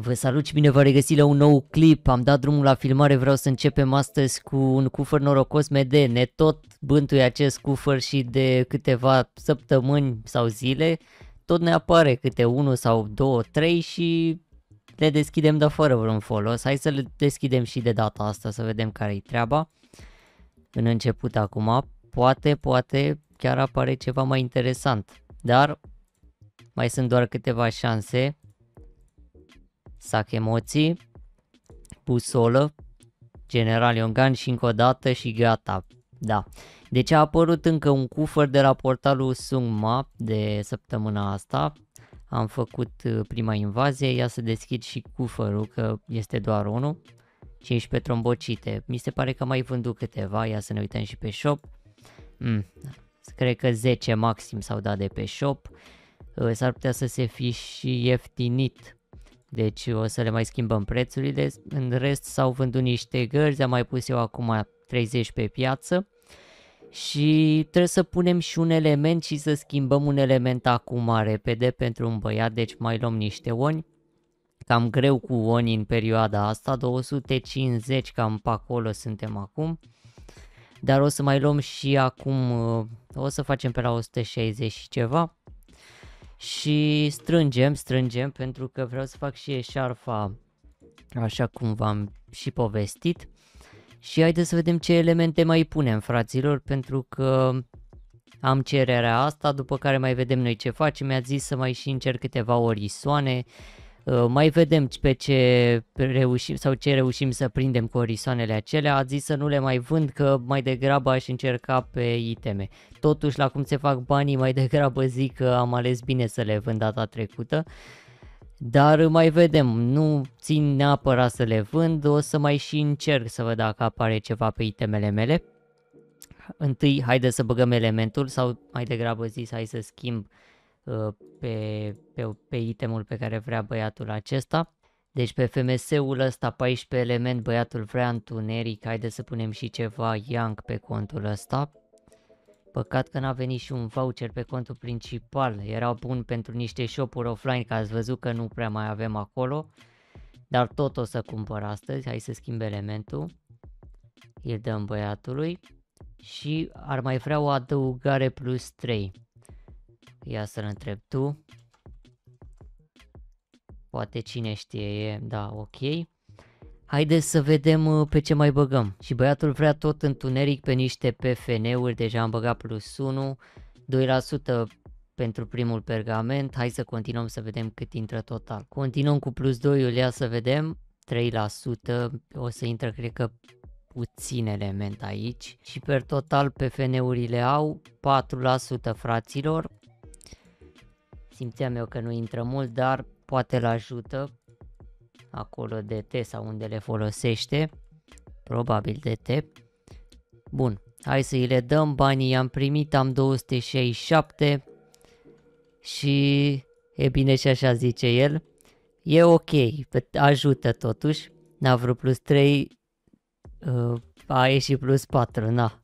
Vă salut și bine v-am regăsit la un nou clip, am dat drumul la filmare, vreau să începem astăzi cu un cufăr norocos MD, ne tot bântuie acest cufăr și de câteva săptămâni sau zile, tot ne apare câte unul sau două, trei și le deschidem de fără vreun folos, hai să le deschidem și de data asta să vedem care-i treaba. În început acum, poate, poate chiar apare ceva mai interesant, dar mai sunt doar câteva șanse, sac emoții, Pusolă, General Iongan și încă o dată și gata. Da. Deci a apărut încă un cufăr de la portalul Sungma de săptămâna asta. Am făcut uh, prima invazie, ia să deschid și cufărul că este doar unul. 15 trombocite. Mi se pare că mai vândut câteva, ia să ne uităm și pe shop. Mm, cred că 10 maxim s-au dat de pe shop. Uh, s-ar putea să se fi și ieftinit deci o să le mai schimbăm prețurile. În rest s-au vândut niște gărzi, am mai pus eu acum 30 pe piață. Și trebuie să punem și un element și să schimbăm un element acum repede pentru un băiat, deci mai luăm niște oni. Cam greu cu oni în perioada asta, 250 cam pe acolo suntem acum. Dar o să mai luăm și acum, o să facem pe la 160 și ceva. Și strângem, strângem pentru că vreau să fac și eșarfa așa cum v-am și povestit. Și haideți să vedem ce elemente mai punem, fraților, pentru că am cererea asta, după care mai vedem noi ce facem. Mi-a zis să mai și încerc câteva orisoane, Uh, mai vedem pe ce reușim sau ce reușim să prindem cu orisoanele acelea, a zis să nu le mai vând că mai degrabă aș încerca pe iteme. Totuși la cum se fac banii mai degrabă zic că am ales bine să le vând data trecută. Dar mai vedem, nu țin neapărat să le vând, o să mai și încerc să văd dacă apare ceva pe itemele mele. Întâi, haide să băgăm elementul sau mai degrabă zis, hai să schimb uh, Uh, pe, pe, pe itemul pe care vrea băiatul acesta. Deci pe FMS-ul ăsta 14 element băiatul vrea întuneric, haide să punem și ceva Yang pe contul ăsta. Păcat că n-a venit și un voucher pe contul principal, era bun pentru niște shop-uri offline, că ați văzut că nu prea mai avem acolo. Dar tot o să cumpăr astăzi, hai să schimb elementul. Îl dăm băiatului și ar mai vrea o adăugare plus 3. Ia să-l întreb tu. Poate cine știe e, da, ok. Haideți să vedem uh, pe ce mai băgăm. Și băiatul vrea tot întuneric pe niște PFN-uri, deja am băgat plus 1, 2% pentru primul pergament, hai să continuăm să vedem cât intră total. Continuăm cu plus 2 ia să vedem, 3%, o să intră cred că puțin element aici și per total PFN-urile au 4% fraților, simțeam eu că nu intră mult, dar poate îl ajută acolo de T sau unde le folosește, probabil de T. Bun, hai să îi le dăm banii, am primit, am 267 și e bine și așa zice el. E ok, ajută totuși, n-a vrut plus 3, ă, a ieșit plus 4, na.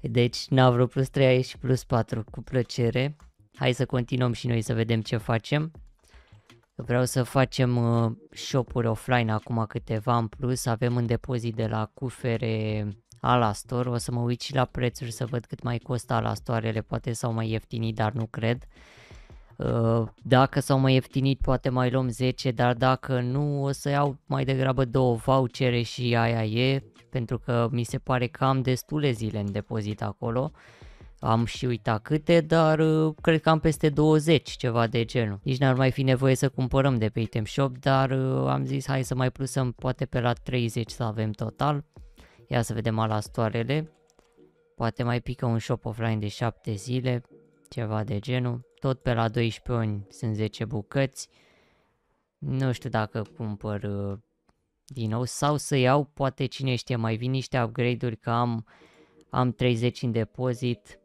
Deci n-a vrut plus 3, a ieșit plus 4, cu plăcere hai să continuăm și noi să vedem ce facem. Vreau să facem uh, shop-uri offline acum câteva în plus, avem în depozit de la cufere Alastor, o să mă uit și la prețuri să văd cât mai costă Alastoarele, poate s-au mai ieftinit, dar nu cred. Uh, dacă s-au mai ieftinit, poate mai luăm 10, dar dacă nu, o să iau mai degrabă două vouchere și aia e, pentru că mi se pare că am destule zile în depozit acolo am și uitat câte, dar uh, cred că am peste 20, ceva de genul. Nici n-ar mai fi nevoie să cumpărăm de pe item shop, dar uh, am zis hai să mai plusăm poate pe la 30 să avem total. Ia să vedem alastoarele. Poate mai pică un shop offline de 7 zile, ceva de genul. Tot pe la 12 ani sunt 10 bucăți. Nu știu dacă cumpăr uh, din nou sau să iau, poate cine știe, mai vin niște upgrade-uri că am, am 30 în depozit,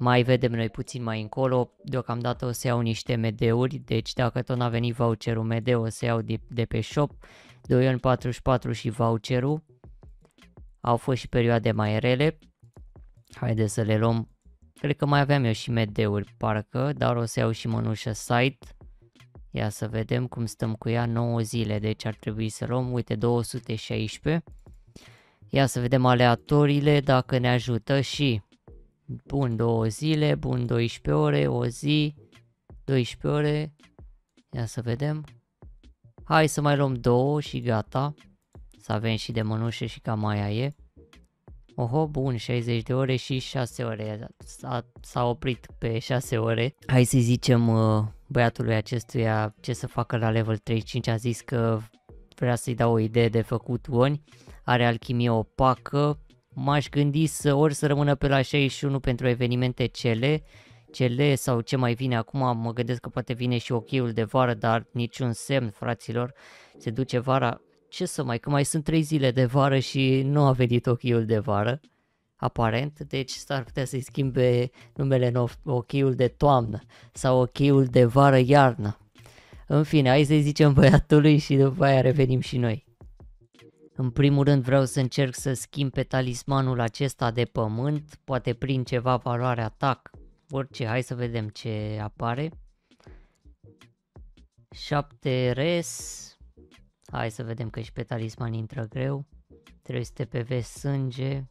mai vedem noi puțin mai încolo, deocamdată o să iau niște MD-uri, deci dacă tot n-a venit voucherul MD o să iau de, de pe shop, 44 și voucherul, au fost și perioade mai rele, haideți să le luăm, cred că mai aveam eu și MD-uri parcă, dar o să iau și mănușă site, ia să vedem cum stăm cu ea, 9 zile, deci ar trebui să luăm, uite 216, ia să vedem aleatorile dacă ne ajută și Bun, două zile, bun, 12 ore, o zi, 12 ore. Ia să vedem. Hai să mai luăm două și gata. Să avem și de mănușe și cam aia e. Oho, bun, 60 de ore și 6 ore. S-a oprit pe 6 ore. Hai să zicem uh, băiatului acestuia ce să facă la level 35. A zis că vrea să-i dau o idee de făcut oni. Are alchimie opacă, m-aș gândi să ori să rămână pe la 61 pentru evenimente cele, cele sau ce mai vine acum, mă gândesc că poate vine și ochiul de vară, dar niciun semn, fraților, se duce vara. Ce să mai, că mai sunt 3 zile de vară și nu a venit ochiul de vară, aparent, deci s-ar putea să-i schimbe numele în ochiul de toamnă sau ochiul de vară-iarnă. În fine, hai să-i zicem băiatului și după aia revenim și noi. În primul rând vreau să încerc să schimb pe talismanul acesta de pământ, poate prin ceva valoare atac, orice, hai să vedem ce apare. 7 res, hai să vedem că și pe talisman intră greu, 300 PV sânge,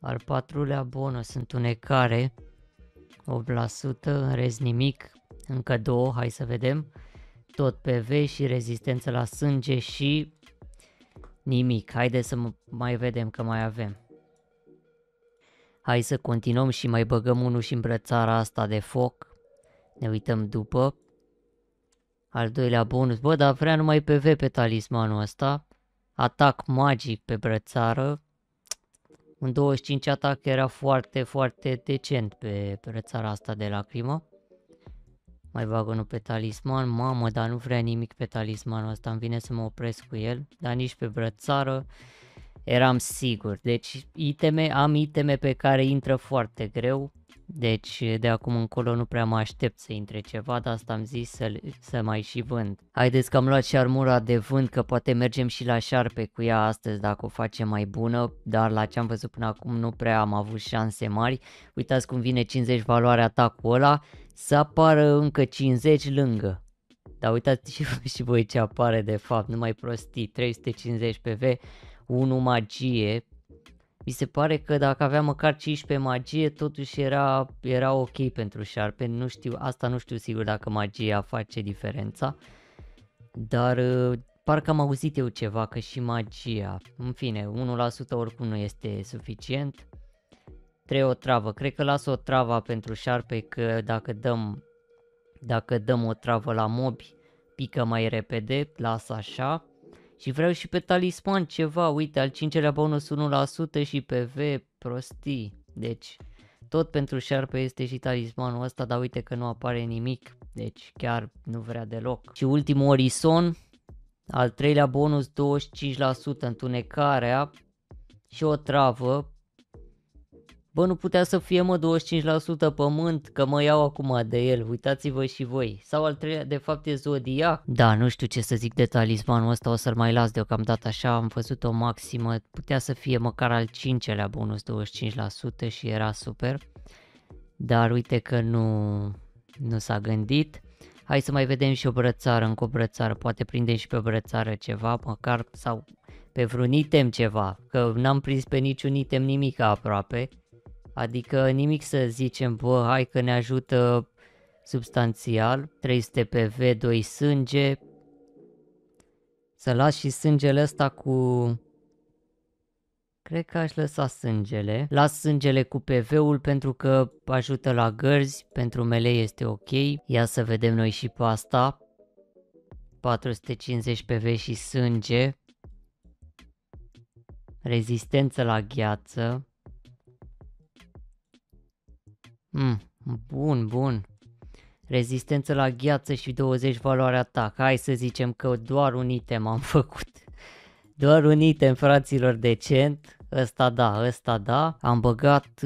al patrulea bonus unecare. 8%, în rez nimic, încă două, hai să vedem tot PV și rezistență la sânge și nimic. Haideți să mai vedem că mai avem. Hai să continuăm și mai băgăm unul și în brățara asta de foc. Ne uităm după. Al doilea bonus. Bă, dar vrea numai PV pe talismanul ăsta. Atac magic pe brățară. Un 25 atac era foarte, foarte decent pe brățara asta de lacrimă. Mai bag unul pe talisman, mamă, dar nu vrea nimic pe talismanul ăsta, îmi vine să mă opresc cu el, dar nici pe brățară. Eram sigur, deci iteme, am iteme pe care intră foarte greu, deci de acum încolo nu prea mă aștept să intre ceva, dar asta am zis să, să mai și vând. Haideți că am luat și armura de vânt, că poate mergem și la șarpe cu ea astăzi dacă o facem mai bună, dar la ce am văzut până acum nu prea am avut șanse mari. Uitați cum vine 50 valoare atacul ăla, să apară încă 50 lângă. Dar uitați și, și voi ce apare de fapt, numai prostii, 350 PV, 1 magie. Mi se pare că dacă avea măcar 15 magie, totuși era, era ok pentru șarpe, nu știu, asta nu știu sigur dacă magia face diferența. Dar parcă am auzit eu ceva că și magia, în fine, 1% oricum nu este suficient trei o travă. Cred că las o travă pentru șarpe că dacă dăm, dacă dăm o travă la mobi, pică mai repede. Las așa. Și vreau și pe talisman ceva. Uite, al cincelea bonus 1% și pe V prostii. Deci, tot pentru șarpe este și talismanul ăsta, dar uite că nu apare nimic. Deci chiar nu vrea deloc. Și ultimul orison, al treilea bonus 25% întunecarea și o travă Bă, nu putea să fie, mă, 25% pământ, că mă iau acum de el, uitați-vă și voi. Sau al treilea, de fapt, e Zodiac. Da, nu știu ce să zic de talismanul ăsta, o să-l mai las deocamdată așa, am văzut o maximă, putea să fie măcar al cincelea bonus 25% și era super. Dar uite că nu, nu s-a gândit. Hai să mai vedem și o brățară, încă o brățară, poate prindem și pe o brățară ceva, măcar, sau pe vreun item ceva, că n-am prins pe niciun item nimic aproape. Adică nimic să zicem, bă, hai că ne ajută substanțial, 300 PV, 2 sânge. Să las și sângele ăsta cu... Cred că aș lăsa sângele. Las sângele cu PV-ul pentru că ajută la gărzi, pentru mele este ok. Ia să vedem noi și pe asta. 450 PV și sânge. Rezistență la gheață. Mm, bun, bun. Rezistență la gheață și 20 valoare atac. Hai să zicem că doar un item am făcut. Doar un item, fraților, decent. Ăsta da, ăsta da. Am băgat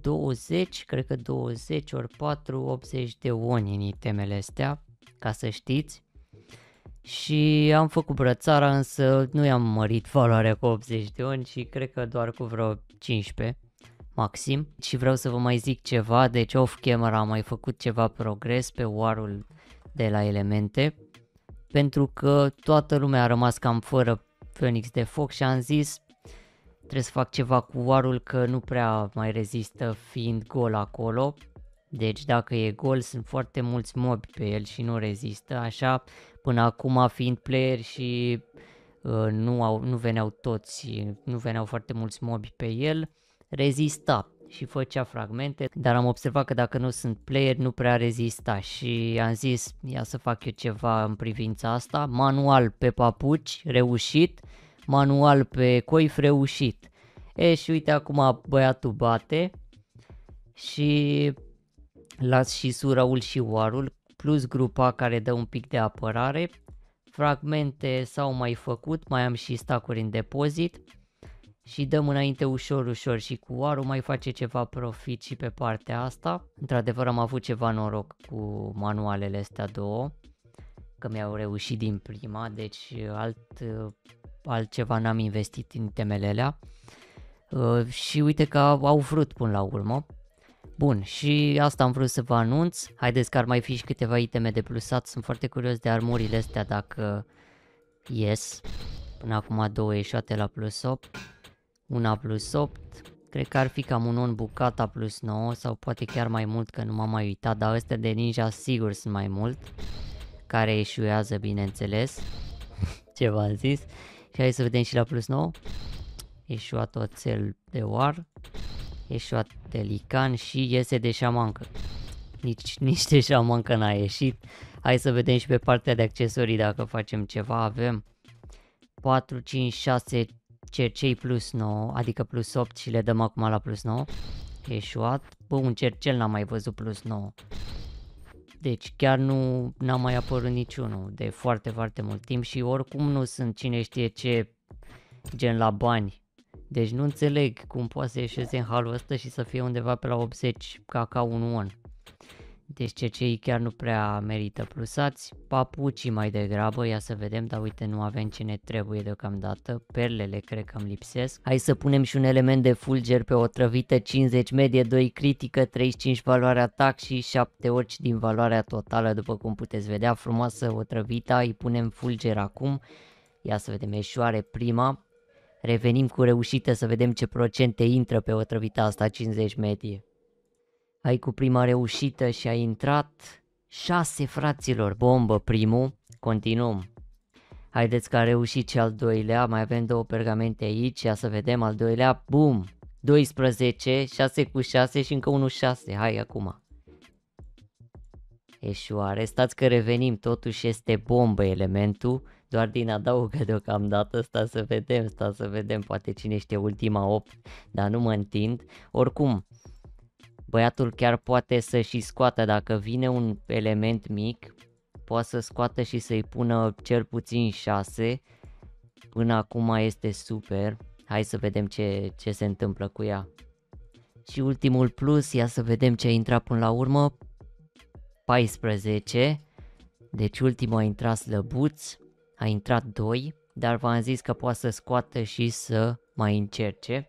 20, uh, cred că 20 ori 4, 80 de oni în itemele astea, ca să știți. Și am făcut brățara, însă nu i-am mărit valoarea cu 80 de oni și cred că doar cu vreo 15. Maxim. Și vreau să vă mai zic ceva, deci off-camera am mai făcut ceva progres pe warul de la elemente, pentru că toată lumea a rămas cam fără Phoenix de foc și am zis trebuie să fac ceva cu warul că nu prea mai rezistă fiind gol acolo. Deci dacă e gol sunt foarte mulți mobi pe el și nu rezistă, așa până acum fiind player și uh, nu, au, nu veneau toți, nu veneau foarte mulți mobi pe el, rezista și făcea fragmente, dar am observat că dacă nu sunt player nu prea rezista și am zis ia să fac eu ceva în privința asta, manual pe papuci reușit, manual pe coif reușit. E și uite acum băiatul bate și las și suraul și oarul plus grupa care dă un pic de apărare. Fragmente s-au mai făcut, mai am și stacuri în depozit și dăm înainte ușor, ușor și cu Aru mai face ceva profit și pe partea asta. Într-adevăr am avut ceva noroc cu manualele astea două, că mi-au reușit din prima, deci alt, altceva n-am investit în temelelea. Uh, și uite că au vrut până la urmă. Bun, și asta am vrut să vă anunț. Haideți că ar mai fi și câteva iteme de plusat. Sunt foarte curios de armurile astea dacă ies. Până acum două eșoate la plus 8 un A plus 8, cred că ar fi cam un on bucata plus 9 sau poate chiar mai mult că nu m-am mai uitat, dar ăstea de ninja sigur sunt mai mult, care eșuează bineînțeles, ce v-am zis. Și hai să vedem și la plus 9, eșuat oțel de oar, eșuat de lican și iese de șamancă. Nici, nici de șamancă n-a ieșit. Hai să vedem și pe partea de accesorii dacă facem ceva, avem 4, 5, 6, cercei plus 9, adică plus 8 și le dăm acum la plus 9. Eșuat. Bă, un cercel n-am mai văzut plus 9. Deci chiar nu n am mai apărut niciunul de foarte, foarte mult timp și oricum nu sunt cine știe ce gen la bani. Deci nu înțeleg cum poate să ieșeze în halul ăsta și să fie undeva pe la 80 ca ca un one. Deci cei chiar nu prea merită plusați. Papucii mai degrabă, ia să vedem, dar uite nu avem ce ne trebuie deocamdată. Perlele cred că îmi lipsesc. Hai să punem și un element de fulger pe o trăvită 50 medie, 2 critică, 35 valoare atac și 7 orci din valoarea totală, după cum puteți vedea. Frumoasă o trăvita, îi punem fulger acum. Ia să vedem, eșoare prima. Revenim cu reușită să vedem ce procente intră pe o trăvita asta 50 medie ai cu prima reușită și ai intrat. 6 fraților, bombă primul, continuăm. Haideți că a reușit și al doilea, mai avem două pergamente aici, ia să vedem al doilea, bum, 12, 6 cu 6 și încă unul 6, hai acum. Eșoare, stați că revenim, totuși este bombă elementul, doar din adaugă deocamdată, sta să vedem, sta să vedem, poate cine știe ultima 8, dar nu mă întind. Oricum, băiatul chiar poate să și scoată, dacă vine un element mic, poate să scoată și să-i pună cel puțin 6. Până acum este super, hai să vedem ce, ce se întâmplă cu ea. Și ultimul plus, ia să vedem ce a intrat până la urmă, 14, deci ultimul a intrat slăbuț, a intrat 2, dar v-am zis că poate să scoată și să mai încerce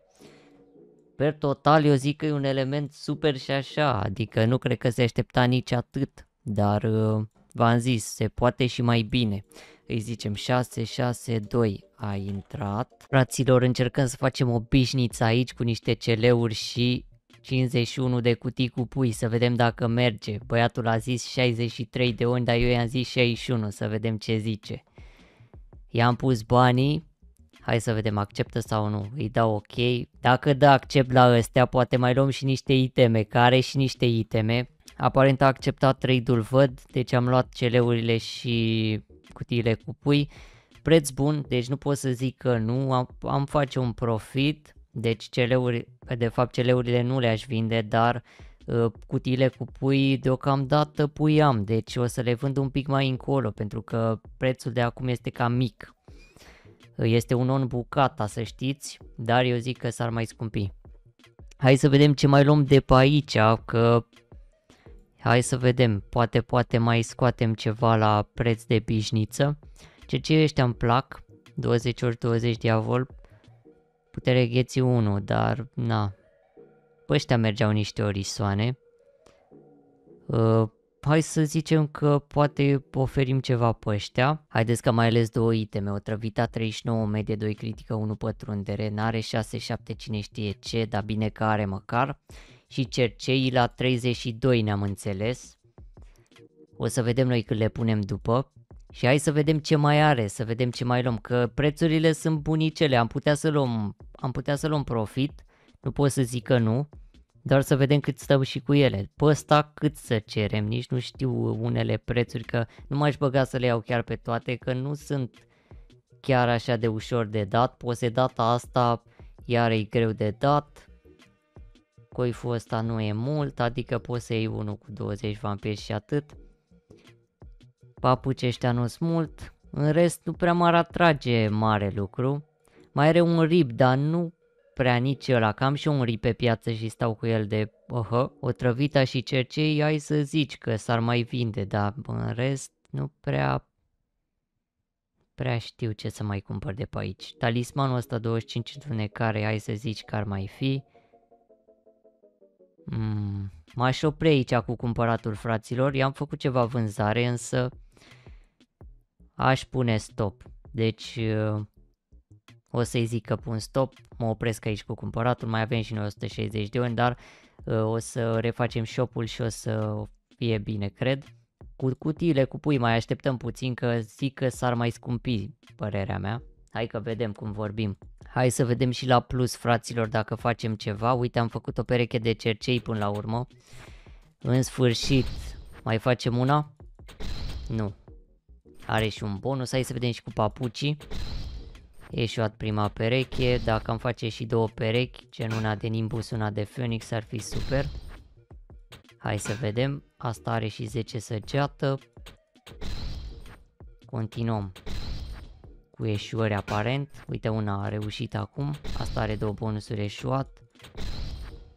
per total eu zic că e un element super și așa, adică nu cred că se aștepta nici atât, dar uh, v-am zis, se poate și mai bine. Îi zicem 662 a intrat. Fraților, încercăm să facem o bișniță aici cu niște celeuri și 51 de cutii cu pui, să vedem dacă merge. Băiatul a zis 63 de ori, dar eu i-am zis 61, să vedem ce zice. I-am pus banii, Hai să vedem, acceptă sau nu. Îi dau ok. Dacă da accept la ăstea, poate mai luăm și niște iteme, care și niște iteme. Aparent a acceptat trade-ul văd, deci am luat celeurile și cutiile cu pui. Preț bun, deci nu pot să zic că nu, am, am face un profit, deci celeuri, de fapt celeurile nu le-aș vinde, dar uh, cutiile cu pui deocamdată pui am, deci o să le vând un pic mai încolo pentru că prețul de acum este cam mic. Este un on bucata, să știți, dar eu zic că s-ar mai scumpi. Hai să vedem ce mai luăm de pe aici, că hai să vedem, poate, poate mai scoatem ceva la preț de bișniță. Ce ce ăștia îmi plac, 20 ori 20 diavol, putere gheții 1, dar na, pe ăștia mergeau niște orisoane. Uh, hai să zicem că poate oferim ceva pe ăștia. Haideți că mai ales două iteme, o trăvita 39, medie 2, critică 1 pătrundere, n-are 6-7 cine știe ce, dar bine că are măcar. Și cercei la 32 ne-am înțeles. O să vedem noi când le punem după. Și hai să vedem ce mai are, să vedem ce mai luăm, că prețurile sunt bunicele, am putea să luăm, am putea să luăm profit, nu pot să zic că nu doar să vedem cât stăm și cu ele. Pe ăsta cât să cerem, nici nu știu unele prețuri că nu m-aș băga să le iau chiar pe toate că nu sunt chiar așa de ușor de dat. Poze data asta iar e greu de dat. Coiful ăsta nu e mult, adică poți să iei unul cu 20 vampiri și atât. Papuci ăștia nu sunt mult, în rest nu prea m-ar atrage mare lucru. Mai are un rib, dar nu prea nici ăla, cam și un pe piață și stau cu el de ohă, otrăvita și cercei, ai să zici că s-ar mai vinde, dar în rest nu prea prea știu ce să mai cumpăr de pe aici. Talismanul ăsta 25 de care ai să zici că ar mai fi. Mm, m-aș opri aici cu cumpăratul fraților, i-am făcut ceva vânzare, însă aș pune stop. Deci o să-i zic că pun stop, mă opresc aici cu cumpăratul, mai avem și noi 160 de uni, dar uh, o să refacem shop-ul și o să fie bine, cred. Cu cutiile cu pui mai așteptăm puțin că zic că s-ar mai scumpi, părerea mea. Hai că vedem cum vorbim. Hai să vedem și la plus, fraților, dacă facem ceva. Uite, am făcut o pereche de cercei până la urmă. În sfârșit, mai facem una? Nu. Are și un bonus. Hai să vedem și cu papucii ieșuat prima pereche, dacă am face și două perechi, gen una de Nimbus, una de Phoenix ar fi super. Hai să vedem, asta are și 10 săgeată. Continuăm cu ieșuări aparent, uite una a reușit acum, asta are două bonusuri ieșuat.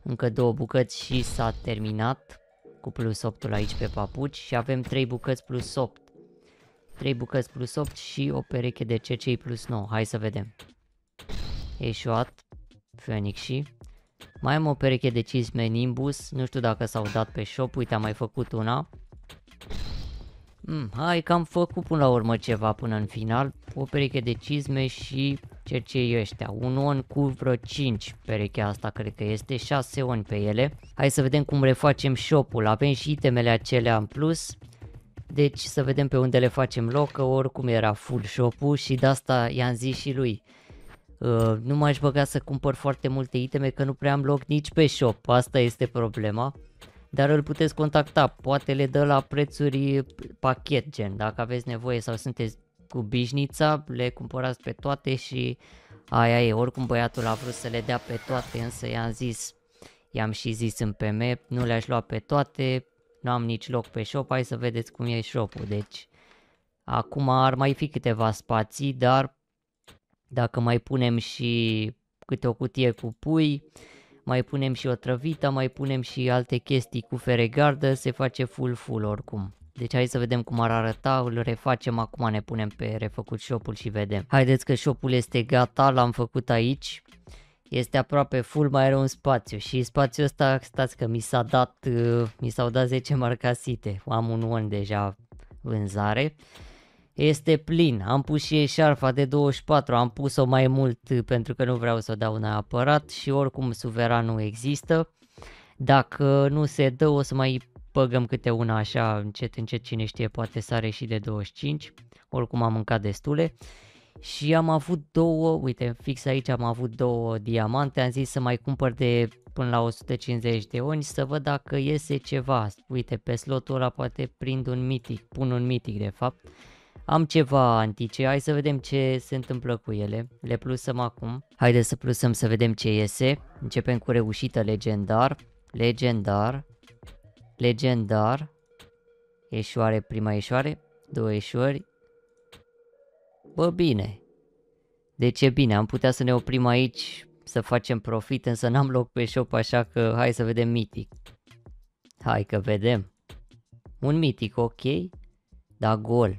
Încă două bucăți și s-a terminat cu plus 8 aici pe papuci și avem 3 bucăți plus 8. 3 bucăți plus 8 și o pereche de cercei plus 9. Hai să vedem. Eșuat. Phoenix și... Mai am o pereche de cisme Nimbus, nu știu dacă s-au dat pe shop, uite am mai făcut una. Mm, hai că am făcut până la urmă ceva până în final, o pereche de cizme și cercei ăștia. Un on cu vreo 5 perechea asta cred că este, 6 on pe ele. Hai să vedem cum refacem shop-ul, avem și itemele acelea în plus, deci să vedem pe unde le facem loc, că oricum era full shop-ul și de asta i-am zis și lui. Uh, nu m-aș băga să cumpăr foarte multe iteme că nu prea am loc nici pe shop, asta este problema. Dar îl puteți contacta, poate le dă la prețuri pachet gen, dacă aveți nevoie sau sunteți cu bișnița, le cumpărați pe toate și aia e, oricum băiatul a vrut să le dea pe toate, însă i-am zis, i-am și zis în PM, nu le-aș lua pe toate, nu am nici loc pe shop, hai să vedeți cum e shop-ul, deci... Acum ar mai fi câteva spații, dar dacă mai punem și câte o cutie cu pui, mai punem și o trăvită, mai punem și alte chestii cu feregardă, se face full full oricum. Deci hai să vedem cum ar arăta, îl refacem acum, ne punem pe refăcut shop-ul și vedem. Haideți că shop-ul este gata, l-am făcut aici. Este aproape full, mai are un spațiu și spațiul ăsta, stați că mi s-a dat, uh, mi s-au dat 10 marcasite, am un on deja vânzare. Este plin, am pus și eșarfa de 24, am pus-o mai mult uh, pentru că nu vreau să o dau neapărat și oricum suveranul există. Dacă nu se dă, o să mai băgăm câte una așa încet încet, cine știe, poate sare și de 25, oricum am mâncat destule și am avut două, uite, fix aici am avut două diamante, am zis să mai cumpăr de până la 150 de oni să văd dacă iese ceva. Uite, pe slotul ăla poate prind un mitic, pun un mitic de fapt. Am ceva antice, hai să vedem ce se întâmplă cu ele. Le plusăm acum. Haide să plusăm să vedem ce iese. Începem cu reușită legendar, legendar, legendar, eșoare, prima eșoare, două ieșori, Bă, bine. de deci ce bine, am putea să ne oprim aici, să facem profit, însă n-am loc pe shop, așa că hai să vedem mitic. Hai că vedem. Un mitic, ok, da gol.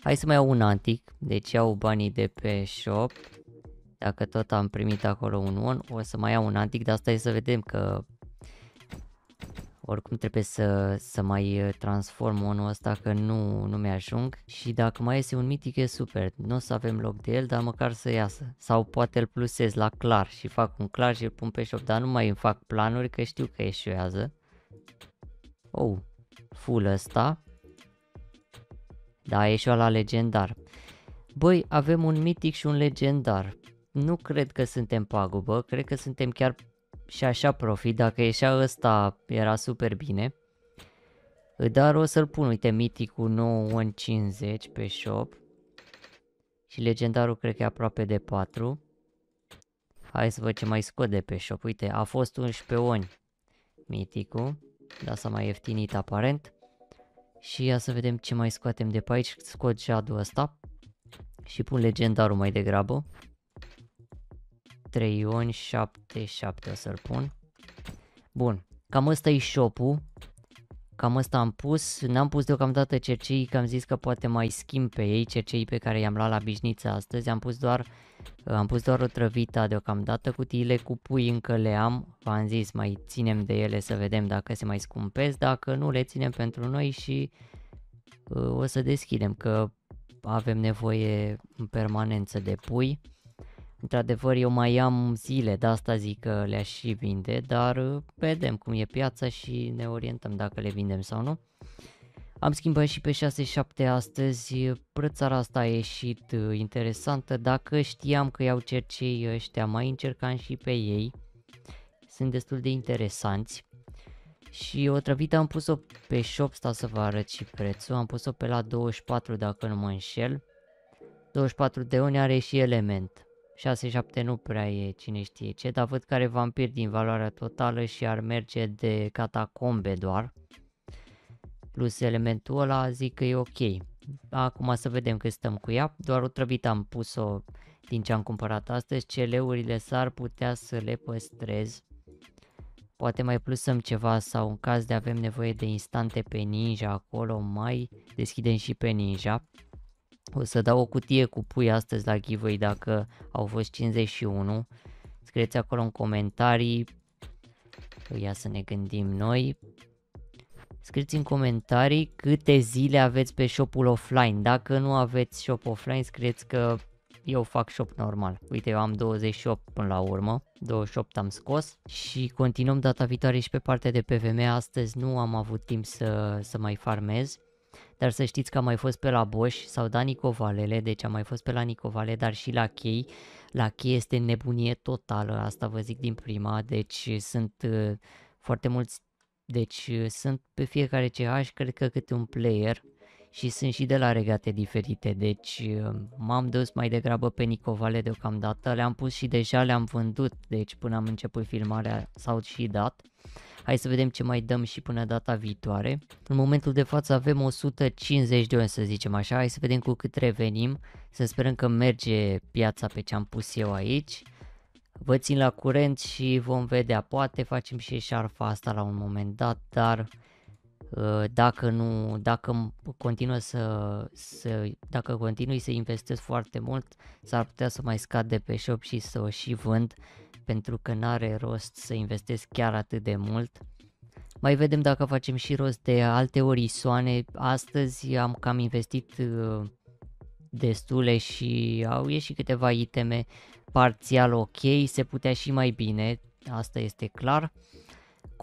Hai să mai iau un antic, deci iau banii de pe shop. Dacă tot am primit acolo un on, o să mai iau un antic, dar asta e să vedem că oricum trebuie să, să mai uh, transform unul ăsta că nu, nu mi-ajung și dacă mai iese un mitic e super, nu o să avem loc de el, dar măcar să iasă. Sau poate îl plusez la clar și fac un clar și îl pun pe shop, dar nu mai îmi fac planuri că știu că eșuează. Oh, full ăsta. Da, eșua la legendar. Băi, avem un mitic și un legendar. Nu cred că suntem pagubă, cred că suntem chiar și așa profit, dacă ieșea ăsta era super bine. Dar o să-l pun, uite, miticul 9150 pe shop. Și legendarul cred că e aproape de 4. Hai să văd ce mai scot de pe shop. Uite, a fost 11 oni miticul, dar s-a mai ieftinit aparent. Și ia să vedem ce mai scoatem de pe aici. Scot jadul ăsta și pun legendarul mai degrabă. 3 ioni, 7, 7 o să-l pun. Bun, cam ăsta e shop-ul. Cam ăsta am pus, n-am pus deocamdată cercei, că am zis că poate mai schimb pe ei cercei pe care i-am luat la bișniță astăzi. Am pus doar, uh, am pus doar o trăvita deocamdată, cutiile cu pui încă le am, v-am zis, mai ținem de ele să vedem dacă se mai scumpesc, dacă nu le ținem pentru noi și uh, o să deschidem, că avem nevoie în permanență de pui. Într-adevăr, eu mai am zile, de asta zic că le-aș și vinde, dar uh, vedem cum e piața și ne orientăm dacă le vindem sau nu. Am schimbat și pe 6-7 astăzi, prățara uh, asta a ieșit uh, interesantă, dacă știam că iau cercei ăștia, mai încercam și pe ei, sunt destul de interesanți. Și o trăvită am pus-o pe shop, stau să vă arăt și prețul, am pus-o pe la 24 dacă nu mă înșel. 24 de uni are și element, 6-7 nu prea e cine știe ce, dar văd care vampir din valoarea totală și ar merge de catacombe doar. Plus elementul ăla zic că e ok. Acum să vedem cât stăm cu ea, doar o trăbită am pus-o din ce am cumpărat astăzi, celeurile s-ar putea să le păstrez. Poate mai plusăm ceva sau în caz de avem nevoie de instante pe ninja acolo, mai deschidem și pe ninja. O să dau o cutie cu pui astăzi la giveaway dacă au fost 51. Scrieți acolo în comentarii. Ia să ne gândim noi. Scrieți în comentarii câte zile aveți pe shopul offline. Dacă nu aveți shop offline, scrieți că eu fac shop normal. Uite, eu am 28 până la urmă, 28 am scos și continuăm data viitoare și pe partea de PVM. Astăzi nu am avut timp să, să mai farmez, dar să știți că am mai fost pe la Boș sau da Nicovalele, deci am mai fost pe la Nicovale, dar și la Chei. La Chei este nebunie totală, asta vă zic din prima, deci sunt uh, foarte mulți, deci uh, sunt pe fiecare CH, cred că câte un player, și sunt și de la regate diferite, deci uh, m-am dus mai degrabă pe Nicovale deocamdată, le-am pus și deja le-am vândut, deci până am început filmarea s-au și dat. Hai să vedem ce mai dăm și până data viitoare. În momentul de față avem 150 de ori să zicem așa, hai să vedem cu cât revenim, să sperăm că merge piața pe ce am pus eu aici. Vă țin la curent și vom vedea, poate facem și șarfa asta la un moment dat, dar Ă, dacă nu, dacă continuă să, să, dacă continui să investesc foarte mult, s-ar putea să mai scad de pe shop și să o și vând, pentru că n-are rost să investesc chiar atât de mult. Mai vedem dacă facem și rost de alte orisoane. Astăzi am cam investit ă, destule și au ieșit câteva iteme parțial ok, se putea și mai bine, asta este clar.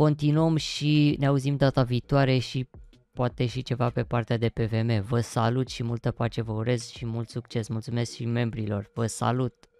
Continuăm și ne auzim data viitoare și poate și ceva pe partea de PVM. Vă salut și multă pace vă urez și mult succes. Mulțumesc și membrilor. Vă salut!